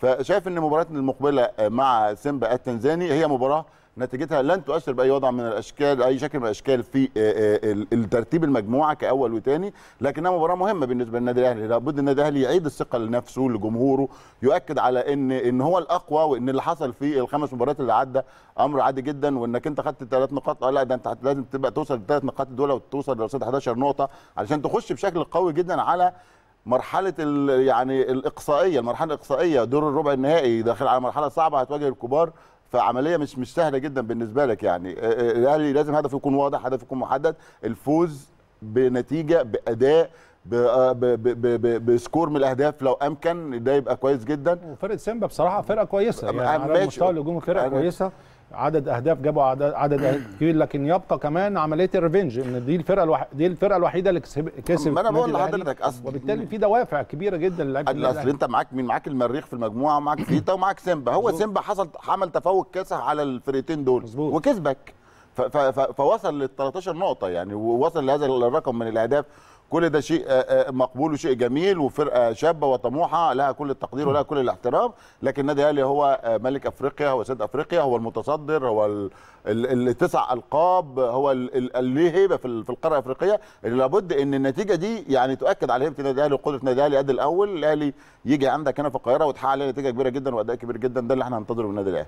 فشايف ان مباراتنا المقبله مع سيمبا التنزاني هي مباراه نتيجتها لن تؤثر باي وضع من الاشكال اي شكل من الاشكال في آه، آه، الترتيب المجموعه كاول وثاني لكنها مباراه مهمه بالنسبه للنادي الاهلي لابد النادي الاهلي يعيد الثقه لنفسه لجمهوره يؤكد على ان ان هو الاقوى وان اللي حصل في الخمس مباريات اللي عدى امر عادي جدا وانك انت خدت ثلاث نقاط اه لا ده انت لازم تبقى توصل للثلاث نقاط دول وتوصل لرصيد 11 نقطه علشان تخش بشكل قوي جدا على مرحله يعني الاقصائيه المرحله الاقصائيه دور الربع النهائي داخل على مرحله صعبه هتواجه الكبار فعمليه مش مش سهله جدا بالنسبه لك يعني الاهلي لازم هدفه يكون واضح هدفه يكون محدد الفوز بنتيجه باداء آه، بسكور من الاهداف لو امكن ده يبقى كويس جدا وفرقه سيمبا بصراحه فرقه كويسه يعني على مستوى الهجوم فرقه كويسه عدد اهداف جابوا عدد عدد كبير لكن يبقى كمان عمليه الريفنج ان دي الفرقه الوح... دي الفرقه الوحيده اللي كسبت ما انا بقول لحضرتك اصل وبالتالي في دوافع كبيره جدا للاعيبه اصل انت معاك مين معاك المريخ في المجموعه ومعاك فيتا ومعاك سيمبا هو سيمبا حصل عمل تفوق كاسح على الفرقتين دول مزبوط. وكسبك ف... ف... ف... فوصل لل 13 نقطه يعني ووصل لهذا الرقم من الاهداف كل ده شيء آه، آه، مقبول وشيء جميل وفرقه شابه وطموحه لها كل التقدير ولها كل الاحترام لكن النادي الاهلي هو آه، ملك افريقيا هو سيد افريقيا هو المتصدر هو التسع القاب هو اللي هيبه في القاره الافريقيه اللي لابد ان النتيجه دي يعني تؤكد على هيبه النادي الاهلي وقدره النادي الاهلي قد الاول الاهلي يجي عندك هنا في القاهره وتحقق عليه نتيجه كبيره جدا واداء كبير جدا ده اللي احنا هننتظره من النادي الاهلي